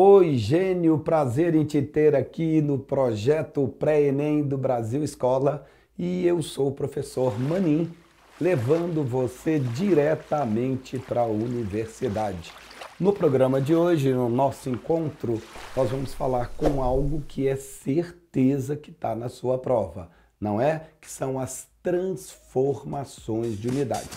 Oi, gênio, prazer em te ter aqui no projeto Pré-ENEM do Brasil Escola e eu sou o professor Manin, levando você diretamente para a universidade. No programa de hoje, no nosso encontro, nós vamos falar com algo que é certeza que está na sua prova, não é? Que são as transformações de unidades.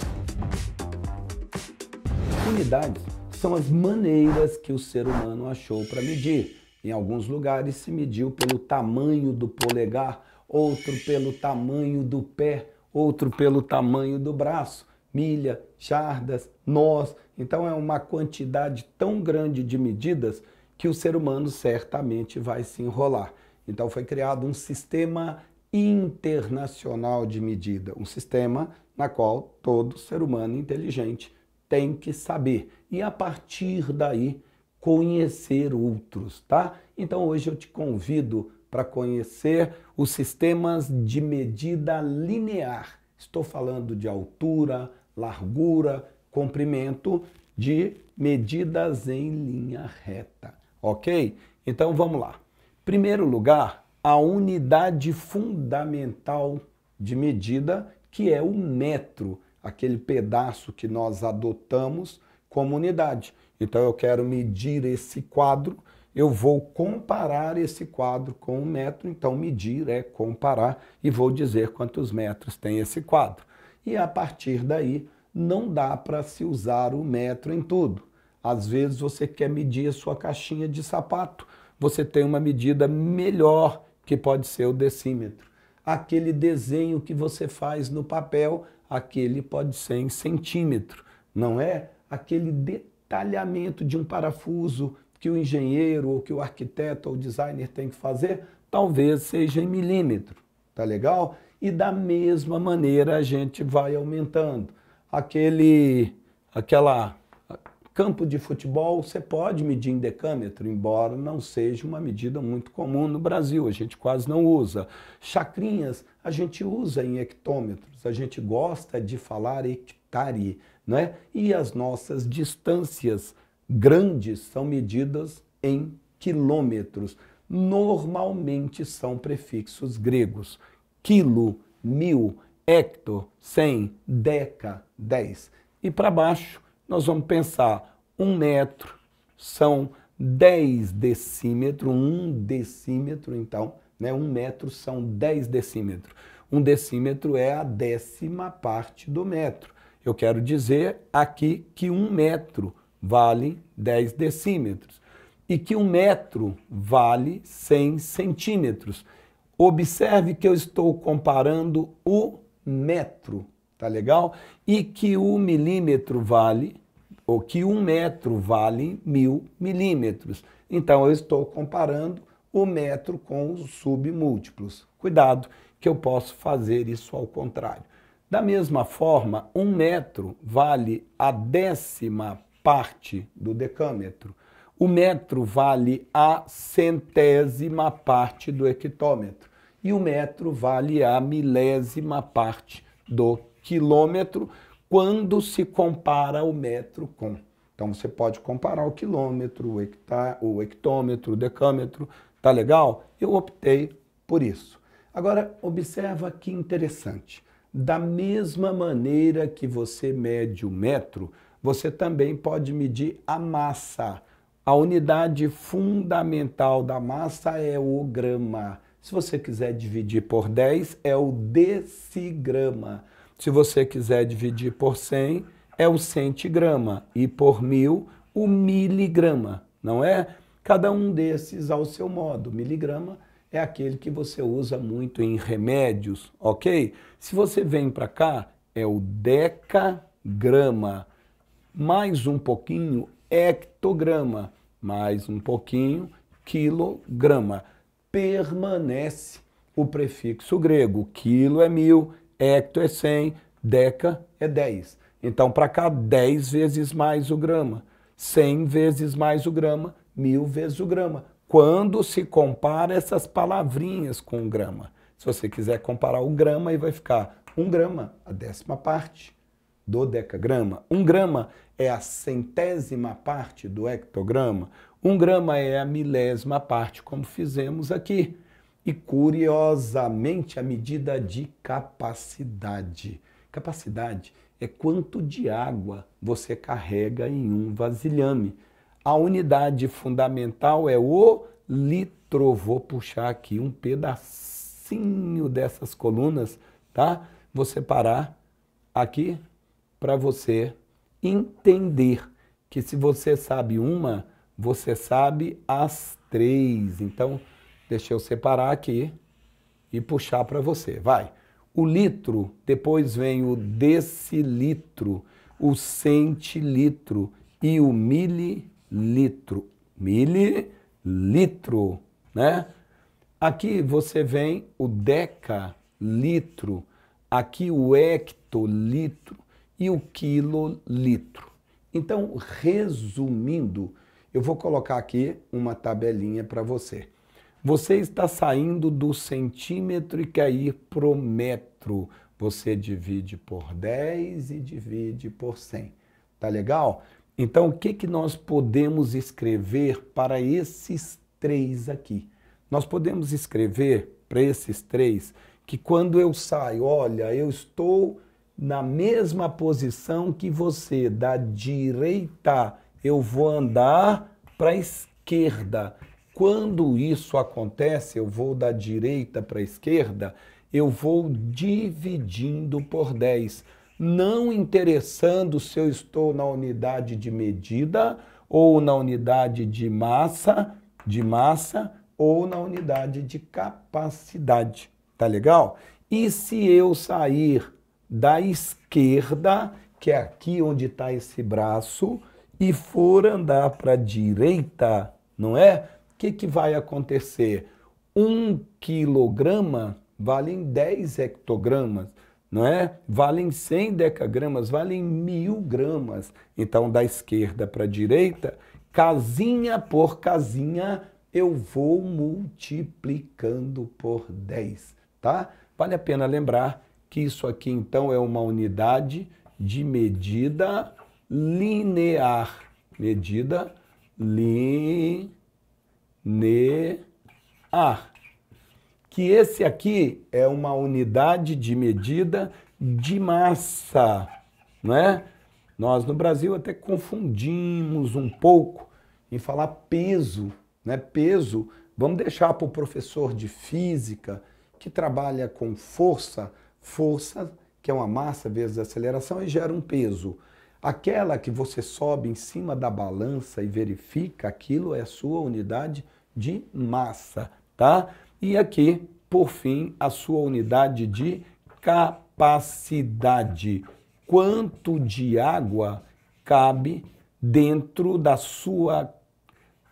Unidades são as maneiras que o ser humano achou para medir. Em alguns lugares se mediu pelo tamanho do polegar, outro pelo tamanho do pé, outro pelo tamanho do braço, milha, jardas, nós. Então é uma quantidade tão grande de medidas que o ser humano certamente vai se enrolar. Então foi criado um sistema internacional de medida, um sistema na qual todo ser humano inteligente tem que saber. E a partir daí, conhecer outros, tá? Então hoje eu te convido para conhecer os sistemas de medida linear. Estou falando de altura, largura, comprimento, de medidas em linha reta, ok? Então vamos lá. Primeiro lugar, a unidade fundamental de medida que é o metro aquele pedaço que nós adotamos como unidade. Então eu quero medir esse quadro, eu vou comparar esse quadro com um metro, então medir é comparar e vou dizer quantos metros tem esse quadro. E a partir daí não dá para se usar o metro em tudo. Às vezes você quer medir a sua caixinha de sapato, você tem uma medida melhor que pode ser o decímetro. Aquele desenho que você faz no papel, aquele pode ser em centímetro, não é aquele detalhamento de um parafuso que o engenheiro ou que o arquiteto ou o designer tem que fazer, talvez seja em milímetro, tá legal? E da mesma maneira a gente vai aumentando. Aquele aquela campo de futebol você pode medir em decâmetro, embora não seja uma medida muito comum no Brasil, a gente quase não usa. Chacrinhas a gente usa em hectômetros, a gente gosta de falar hectare, né? E as nossas distâncias grandes são medidas em quilômetros. Normalmente são prefixos gregos. Quilo, mil, hecto, cem, deca, dez. E para baixo, nós vamos pensar um metro são dez decímetros, um decímetro, então, né? Um metro são 10 decímetros. Um decímetro é a décima parte do metro. Eu quero dizer aqui que um metro vale 10 decímetros e que um metro vale 100 centímetros. Observe que eu estou comparando o metro, tá legal? E que o milímetro vale, ou que um metro vale mil milímetros. Então eu estou comparando o metro com os submúltiplos. Cuidado, que eu posso fazer isso ao contrário. Da mesma forma, um metro vale a décima parte do decâmetro. O metro vale a centésima parte do hectômetro. E o metro vale a milésima parte do quilômetro quando se compara o metro com. Então você pode comparar o quilômetro, o, hectá, o hectômetro, o decâmetro, Tá legal? Eu optei por isso. Agora, observa que interessante. Da mesma maneira que você mede o metro, você também pode medir a massa. A unidade fundamental da massa é o grama. Se você quiser dividir por 10, é o decigrama. Se você quiser dividir por 100, é o centigrama. E por mil, o miligrama, não é? Cada um desses ao seu modo. Miligrama é aquele que você usa muito em remédios, ok? Se você vem para cá, é o decagrama. Mais um pouquinho, hectograma. Mais um pouquinho, quilograma. Permanece o prefixo grego. Quilo é mil, hecto é cem, deca é dez. Então, para cá, dez vezes mais o grama. cem vezes mais o grama, mil vezes o grama. Quando se compara essas palavrinhas com o grama. Se você quiser comparar o grama, aí vai ficar um grama, a décima parte do decagrama. Um grama é a centésima parte do hectograma. Um grama é a milésima parte, como fizemos aqui. E curiosamente, a medida de capacidade. Capacidade é quanto de água você carrega em um vasilhame. A unidade fundamental é o litro. Vou puxar aqui um pedacinho dessas colunas, tá? Vou separar aqui para você entender que se você sabe uma, você sabe as três. Então, deixa eu separar aqui e puxar para você. Vai. O litro, depois vem o decilitro, o centilitro e o mililitro litro, mililitro, né? Aqui você vem o decalitro, aqui o hectolitro e o quilolitro. Então, resumindo, eu vou colocar aqui uma tabelinha para você. Você está saindo do centímetro e quer ir pro metro. Você divide por 10 e divide por 100. Tá legal? Então, o que, que nós podemos escrever para esses três aqui? Nós podemos escrever para esses três que quando eu saio, olha, eu estou na mesma posição que você, da direita, eu vou andar para a esquerda. Quando isso acontece, eu vou da direita para a esquerda, eu vou dividindo por 10 não interessando se eu estou na unidade de medida ou na unidade de massa, de massa ou na unidade de capacidade, tá legal? E se eu sair da esquerda, que é aqui onde está esse braço, e for andar para a direita, não é? O que, que vai acontecer? Um quilograma vale 10 hectogramas não é? Valem 100 decagramas, valem mil gramas. Então, da esquerda para a direita, casinha por casinha, eu vou multiplicando por 10, tá? Vale a pena lembrar que isso aqui, então, é uma unidade de medida linear. Medida linear que esse aqui é uma unidade de medida de massa, não é? Nós no Brasil até confundimos um pouco em falar peso, né? Peso, vamos deixar para o professor de física que trabalha com força, força que é uma massa vezes aceleração e gera um peso. Aquela que você sobe em cima da balança e verifica, aquilo é a sua unidade de massa, tá? E aqui, por fim, a sua unidade de capacidade. Quanto de água cabe dentro da sua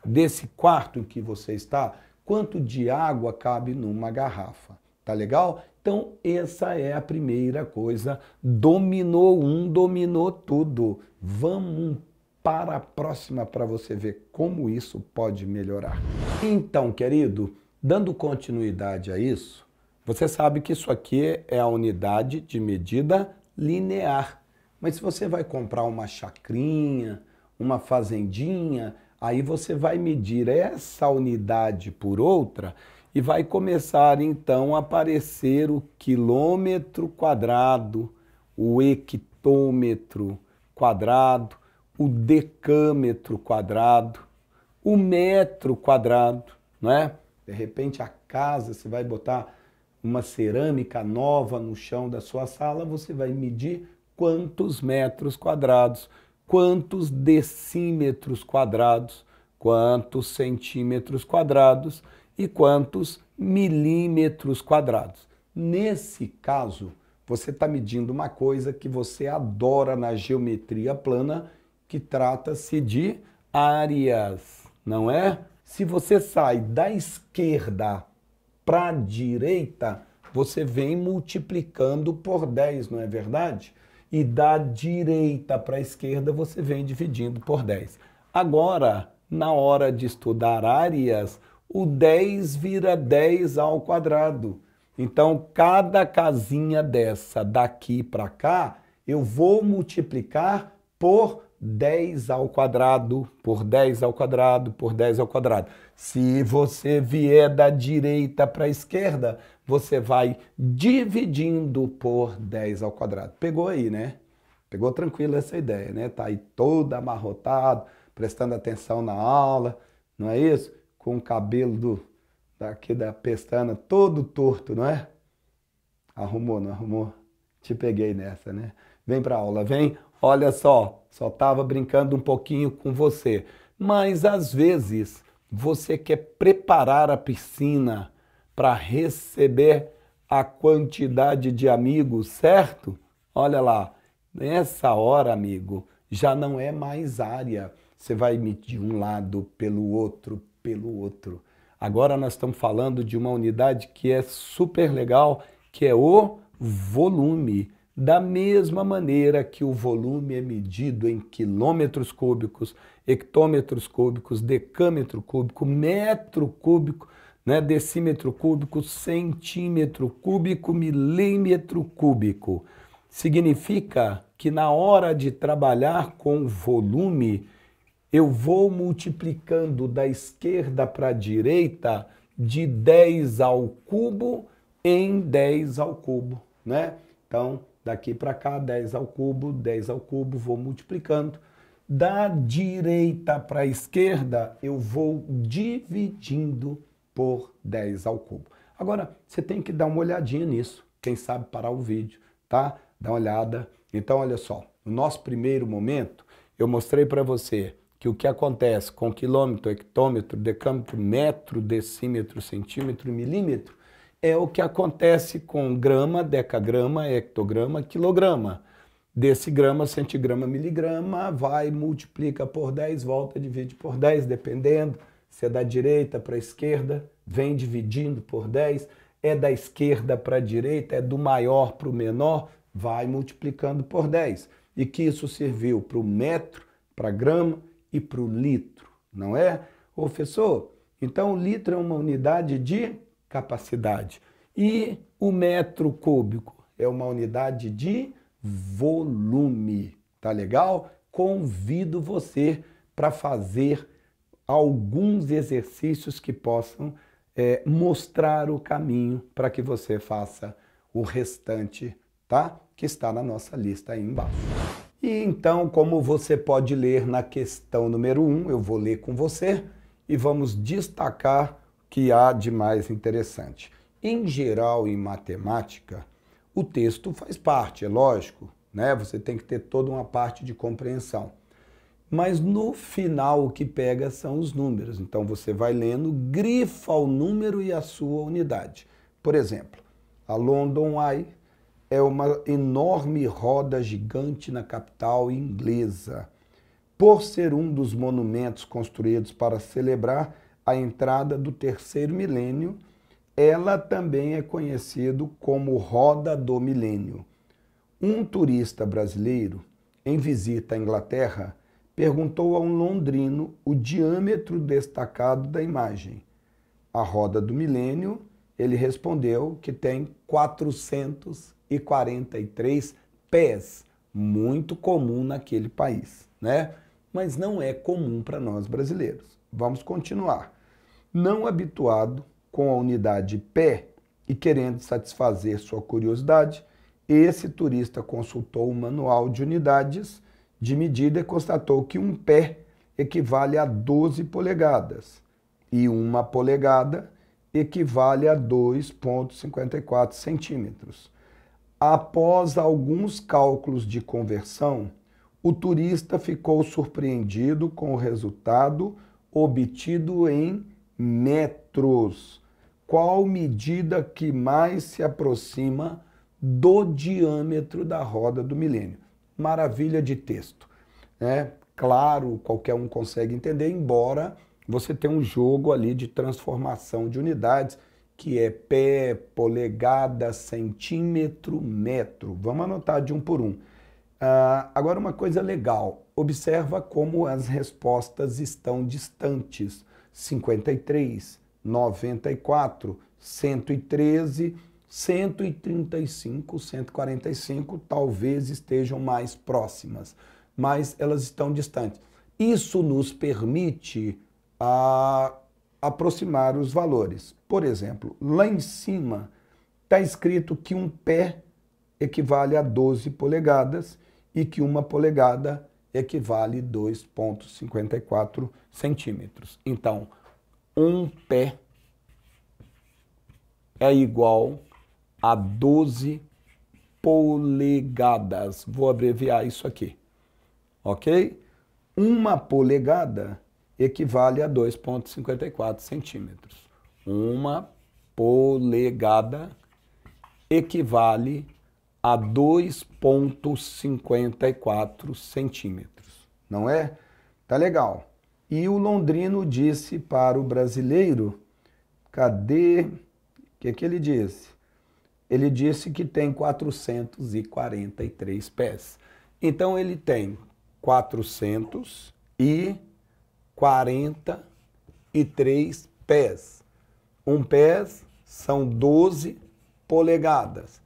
desse quarto em que você está? Quanto de água cabe numa garrafa? Tá legal? Então, essa é a primeira coisa. Dominou um, dominou tudo. Vamos para a próxima para você ver como isso pode melhorar. Então, querido, Dando continuidade a isso, você sabe que isso aqui é a unidade de medida linear. Mas se você vai comprar uma chacrinha, uma fazendinha, aí você vai medir essa unidade por outra e vai começar então a aparecer o quilômetro quadrado, o hectômetro quadrado, o decâmetro quadrado, o metro quadrado, não é? De repente, a casa, você vai botar uma cerâmica nova no chão da sua sala, você vai medir quantos metros quadrados, quantos decímetros quadrados, quantos centímetros quadrados e quantos milímetros quadrados. Nesse caso, você está medindo uma coisa que você adora na geometria plana, que trata-se de áreas, não é? Se você sai da esquerda para a direita, você vem multiplicando por 10, não é verdade? E da direita para a esquerda, você vem dividindo por 10. Agora, na hora de estudar áreas, o 10 vira 10 ao quadrado. Então, cada casinha dessa daqui para cá, eu vou multiplicar por 10 ao quadrado por 10 ao quadrado por 10 ao quadrado. Se você vier da direita para a esquerda, você vai dividindo por 10 ao quadrado. Pegou aí, né? Pegou tranquilo essa ideia, né? Tá aí todo amarrotado, prestando atenção na aula, não é isso? Com o cabelo do, daqui da pestana todo torto, não é? Arrumou, não arrumou? Te peguei nessa, né? Vem para aula, vem. Olha só, só estava brincando um pouquinho com você. Mas às vezes você quer preparar a piscina para receber a quantidade de amigos, certo? Olha lá, nessa hora, amigo, já não é mais área. Você vai de um lado, pelo outro, pelo outro. Agora nós estamos falando de uma unidade que é super legal, que é o volume da mesma maneira que o volume é medido em quilômetros cúbicos, hectômetros cúbicos, decâmetro cúbico, metro cúbico, né, decímetro cúbico, centímetro cúbico, milímetro cúbico. Significa que na hora de trabalhar com volume, eu vou multiplicando da esquerda para a direita de 10 ao cubo em 10 ao cubo, né? Então, Daqui para cá, 10 ao cubo, 10 ao cubo, vou multiplicando. Da direita para a esquerda, eu vou dividindo por 10 ao cubo. Agora, você tem que dar uma olhadinha nisso. Quem sabe parar o vídeo, tá? Dá uma olhada. Então, olha só. No nosso primeiro momento, eu mostrei para você que o que acontece com quilômetro, hectômetro, decâmetro, metro, decímetro, centímetro e milímetro é o que acontece com grama, decagrama, hectograma, quilograma. Desse grama, centigrama, miligrama, vai, multiplica por 10, volta, divide por 10, dependendo. Se é da direita para a esquerda, vem dividindo por 10. É da esquerda para a direita, é do maior para o menor, vai multiplicando por 10. E que isso serviu para o metro, para grama e para o litro, não é? professor, então o litro é uma unidade de capacidade. E o metro cúbico é uma unidade de volume, tá legal? Convido você para fazer alguns exercícios que possam é, mostrar o caminho para que você faça o restante, tá? Que está na nossa lista aí embaixo. E então, como você pode ler na questão número 1, um, eu vou ler com você e vamos destacar que há de mais interessante. Em geral, em matemática, o texto faz parte, é lógico, né? Você tem que ter toda uma parte de compreensão. Mas no final o que pega são os números. Então você vai lendo, grifa o número e a sua unidade. Por exemplo, a London Eye é uma enorme roda gigante na capital inglesa. Por ser um dos monumentos construídos para celebrar a entrada do terceiro milênio, ela também é conhecido como Roda do Milênio. Um turista brasileiro, em visita à Inglaterra, perguntou a um londrino o diâmetro destacado da imagem. A Roda do Milênio, ele respondeu que tem 443 pés, muito comum naquele país, né? Mas não é comum para nós brasileiros. Vamos continuar não habituado com a unidade pé e querendo satisfazer sua curiosidade, esse turista consultou o manual de unidades de medida e constatou que um pé equivale a 12 polegadas e uma polegada equivale a 2,54 centímetros. Após alguns cálculos de conversão, o turista ficou surpreendido com o resultado obtido em metros. Qual medida que mais se aproxima do diâmetro da roda do milênio? Maravilha de texto. Né? Claro, qualquer um consegue entender, embora você tenha um jogo ali de transformação de unidades, que é pé, polegada, centímetro, metro. Vamos anotar de um por um. Ah, agora, uma coisa legal: observa como as respostas estão distantes. 53, 94, 113, 135, 145 talvez estejam mais próximas, mas elas estão distantes. Isso nos permite a, aproximar os valores. Por exemplo, lá em cima está escrito que um pé equivale a 12 polegadas e que uma polegada equivale 2,54 centímetros. Então, um pé é igual a 12 polegadas. Vou abreviar isso aqui, ok? Uma polegada equivale a 2,54 centímetros. Uma polegada equivale a a 2,54 centímetros. Não é? Tá legal. E o londrino disse para o brasileiro: cadê? O que, que ele disse? Ele disse que tem 443 pés. Então ele tem 443 pés. Um pés são 12 polegadas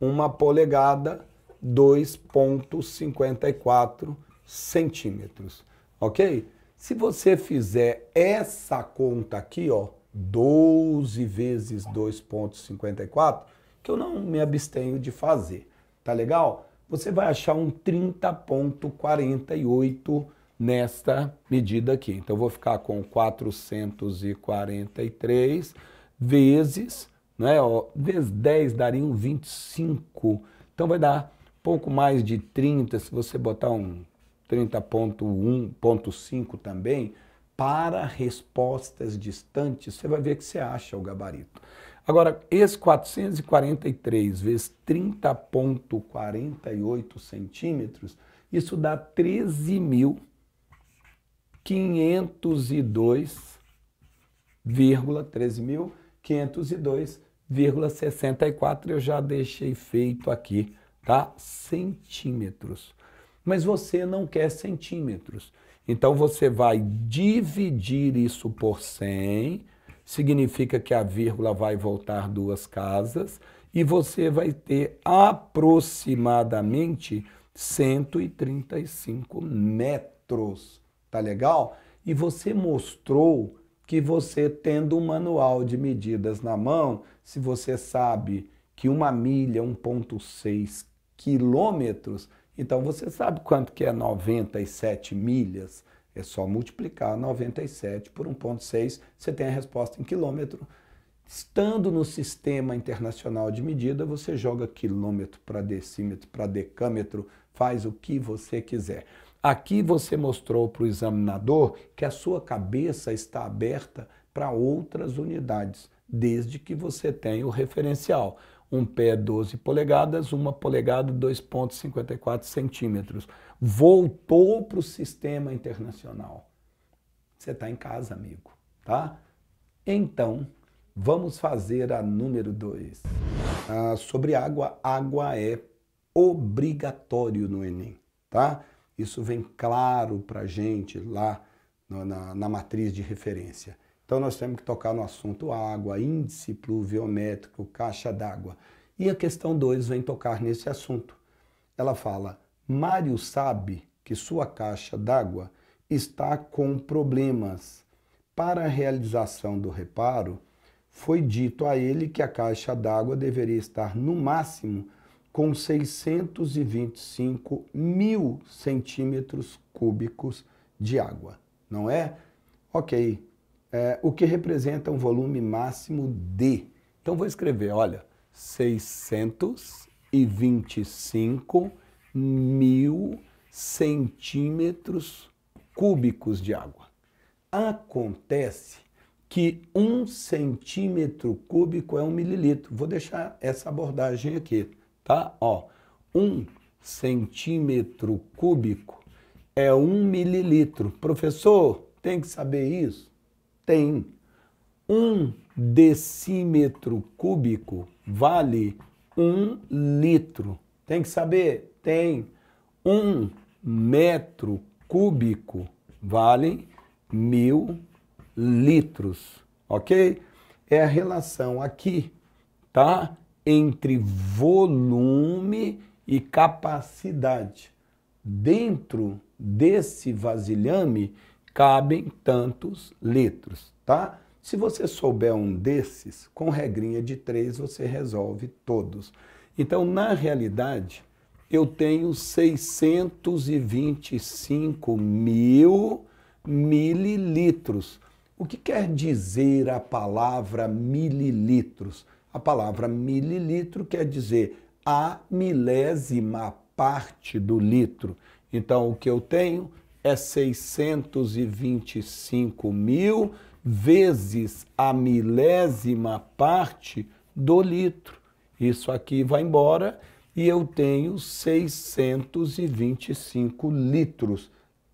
uma polegada, 2,54 centímetros, ok? Se você fizer essa conta aqui, ó, 12 vezes 2,54, que eu não me abstenho de fazer, tá legal? Você vai achar um 30,48 nesta medida aqui. Então, eu vou ficar com 443 vezes né? Ó, vezes 10 dariam 25. Então vai dar pouco mais de 30, se você botar um 30.1.5 também, para respostas distantes, você vai ver que você acha o gabarito. Agora, esse 443 vezes 30,48 centímetros, isso dá 13.502,13.502 0,64 eu já deixei feito aqui, tá? Centímetros. Mas você não quer centímetros. Então você vai dividir isso por 100, significa que a vírgula vai voltar duas casas e você vai ter aproximadamente 135 metros. Tá legal? E você mostrou que você, tendo um manual de medidas na mão, se você sabe que uma milha é 1,6 quilômetros, então você sabe quanto que é 97 milhas. É só multiplicar 97 por 1,6, você tem a resposta em quilômetro. Estando no sistema internacional de medida, você joga quilômetro para decímetro, para decâmetro, faz o que você quiser. Aqui você mostrou para o examinador que a sua cabeça está aberta para outras unidades, desde que você tenha o referencial. Um pé 12 polegadas, uma polegada 2,54 centímetros. Voltou para o sistema internacional. Você está em casa, amigo, tá? Então, vamos fazer a número 2. Ah, sobre água, água é obrigatório no Enem, tá? Isso vem claro para a gente lá no, na, na matriz de referência. Então nós temos que tocar no assunto água, índice pluviométrico, caixa d'água. E a questão 2 vem tocar nesse assunto. Ela fala: Mário sabe que sua caixa d'água está com problemas. Para a realização do reparo, foi dito a ele que a caixa d'água deveria estar no máximo com 625 mil centímetros cúbicos de água, não é? Ok, é, o que representa um volume máximo de. Então vou escrever, olha, 625 mil centímetros cúbicos de água. Acontece que um centímetro cúbico é um mililitro. Vou deixar essa abordagem aqui tá? Ó, um centímetro cúbico é um mililitro. Professor, tem que saber isso? Tem. Um decímetro cúbico vale um litro. Tem que saber? Tem. Um metro cúbico vale mil litros, ok? É a relação aqui, tá? entre volume e capacidade. Dentro desse vasilhame cabem tantos litros, tá? Se você souber um desses, com regrinha de três você resolve todos. Então, na realidade, eu tenho 625 mil mililitros. O que quer dizer a palavra mililitros? A palavra mililitro quer dizer a milésima parte do litro. Então, o que eu tenho é 625 mil vezes a milésima parte do litro. Isso aqui vai embora e eu tenho 625 litros.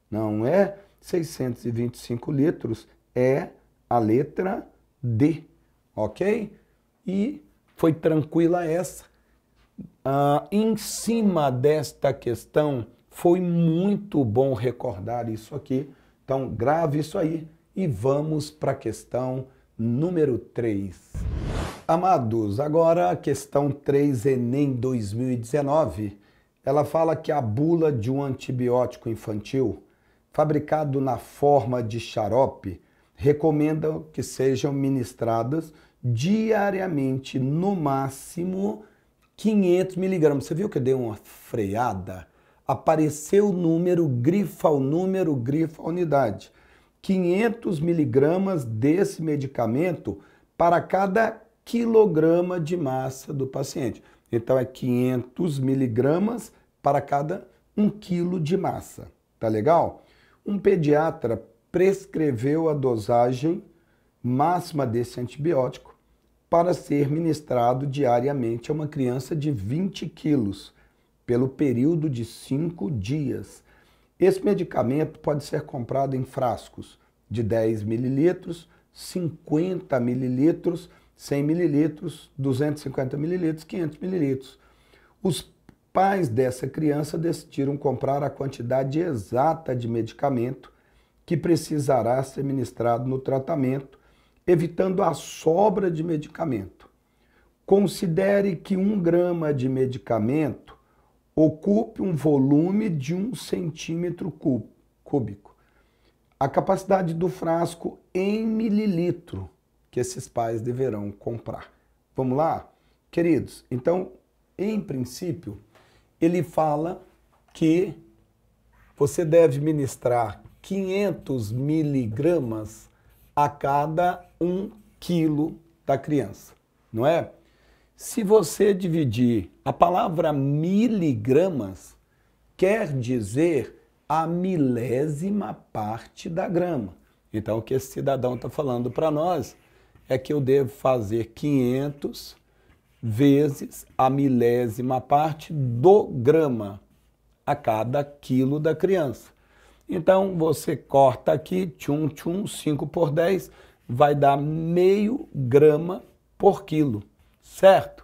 Não é 625 litros, é a letra D, ok? e foi tranquila essa. Ah, em cima desta questão, foi muito bom recordar isso aqui. Então, grave isso aí e vamos para a questão número 3. Amados, agora a questão 3 Enem 2019. Ela fala que a bula de um antibiótico infantil, fabricado na forma de xarope, recomenda que sejam ministradas diariamente, no máximo 500 miligramas. Você viu que eu dei uma freada? Apareceu o número, grifa o número, grifa a unidade. 500 miligramas desse medicamento para cada quilograma de massa do paciente. Então é 500 miligramas para cada um quilo de massa. Tá legal? Um pediatra prescreveu a dosagem máxima desse antibiótico para ser ministrado diariamente a uma criança de 20 quilos, pelo período de cinco dias. Esse medicamento pode ser comprado em frascos de 10 mililitros, 50 mililitros, 100 mililitros, 250 mililitros, 500 mililitros. Os pais dessa criança decidiram comprar a quantidade exata de medicamento que precisará ser ministrado no tratamento evitando a sobra de medicamento. Considere que um grama de medicamento ocupe um volume de um centímetro cúbico. A capacidade do frasco em mililitro que esses pais deverão comprar. Vamos lá? Queridos, então, em princípio, ele fala que você deve ministrar 500 miligramas a cada um quilo da criança, não é? Se você dividir a palavra miligramas, quer dizer a milésima parte da grama. Então, o que esse cidadão está falando para nós é que eu devo fazer 500 vezes a milésima parte do grama a cada quilo da criança. Então você corta aqui, tchum, tchum, 5 por 10, vai dar meio grama por quilo, certo?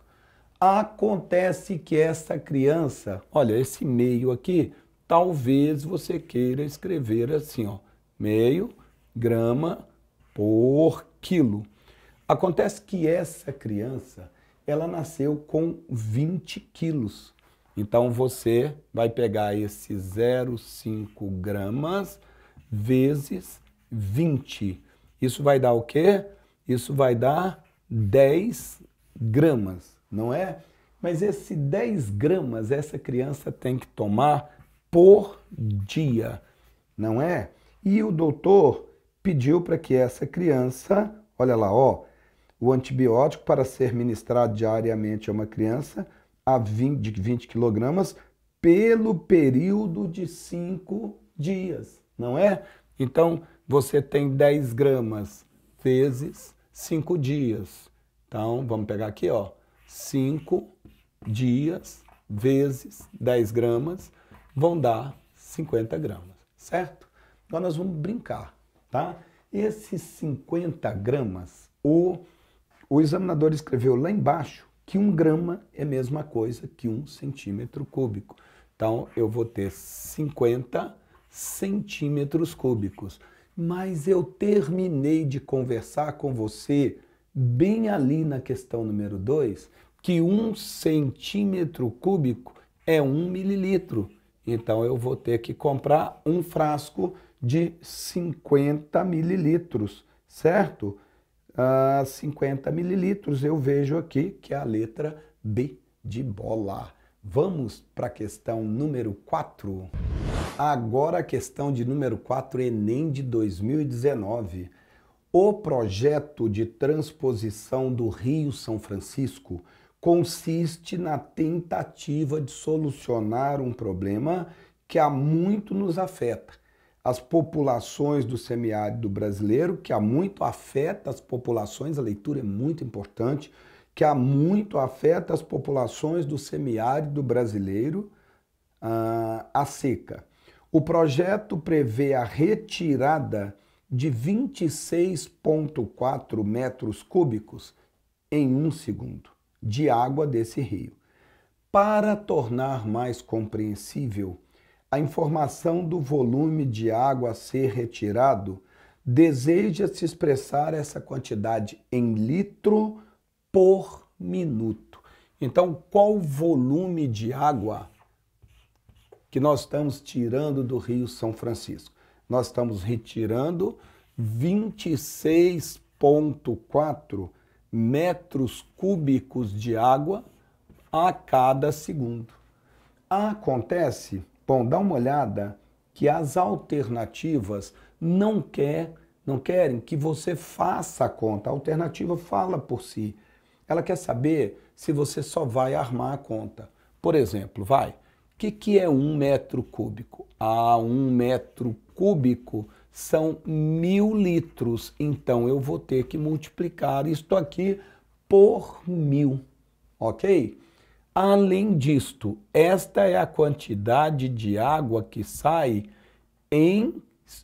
Acontece que essa criança, olha, esse meio aqui, talvez você queira escrever assim, ó, meio grama por quilo. Acontece que essa criança, ela nasceu com 20 quilos. Então você vai pegar esse 0,5 gramas vezes 20. Isso vai dar o quê? Isso vai dar 10 gramas, não é? Mas esse 10 gramas essa criança tem que tomar por dia, não é? E o doutor pediu para que essa criança, olha lá, ó, o antibiótico para ser ministrado diariamente a uma criança a 20, 20 quilogramas pelo período de 5 dias, não é? Então, você tem 10 gramas vezes 5 dias. Então, vamos pegar aqui, ó, 5 dias vezes 10 gramas vão dar 50 gramas, certo? Então, nós vamos brincar, tá? Esses 50 gramas, o, o examinador escreveu lá embaixo que um grama é a mesma coisa que um centímetro cúbico. Então, eu vou ter 50 centímetros cúbicos. Mas eu terminei de conversar com você bem ali na questão número 2, que um centímetro cúbico é um mililitro. Então eu vou ter que comprar um frasco de 50 mililitros, certo? a 50 mililitros, eu vejo aqui que é a letra B de bola. Vamos para a questão número 4. Agora a questão de número 4, Enem de 2019. O projeto de transposição do Rio São Francisco consiste na tentativa de solucionar um problema que há muito nos afeta as populações do semiárido brasileiro, que há muito afeta as populações, a leitura é muito importante, que há muito afeta as populações do semiárido brasileiro, ah, a seca. O projeto prevê a retirada de 26,4 metros cúbicos em um segundo de água desse rio, para tornar mais compreensível a informação do volume de água a ser retirado, deseja-se expressar essa quantidade em litro por minuto. Então, qual o volume de água que nós estamos tirando do Rio São Francisco? Nós estamos retirando 26,4 metros cúbicos de água a cada segundo. Acontece Bom, dá uma olhada que as alternativas não quer, não querem que você faça a conta. A alternativa fala por si. Ela quer saber se você só vai armar a conta. Por exemplo, vai. O que, que é um metro cúbico? Ah, um metro cúbico são mil litros. Então eu vou ter que multiplicar isto aqui por mil, ok? Além disto, esta é a quantidade de água que sai em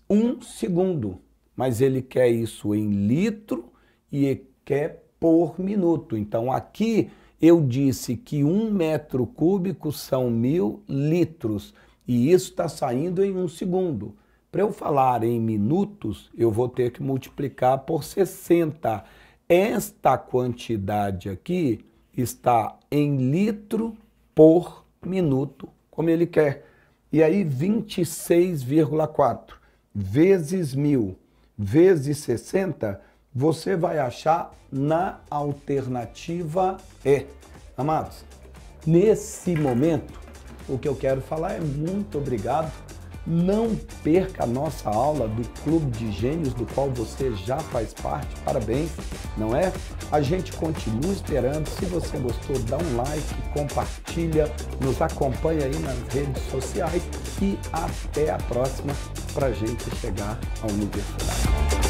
um segundo, mas ele quer isso em litro e quer por minuto. Então aqui eu disse que um metro cúbico são mil litros e isso está saindo em um segundo. Para eu falar em minutos, eu vou ter que multiplicar por 60. Esta quantidade aqui está em litro por minuto, como ele quer. E aí 26,4 vezes mil vezes 60, você vai achar na alternativa E. Amados, nesse momento, o que eu quero falar é muito obrigado não perca a nossa aula do Clube de Gênios, do qual você já faz parte. Parabéns, não é? A gente continua esperando. Se você gostou, dá um like, compartilha, nos acompanha aí nas redes sociais e até a próxima para a gente chegar ao universidade.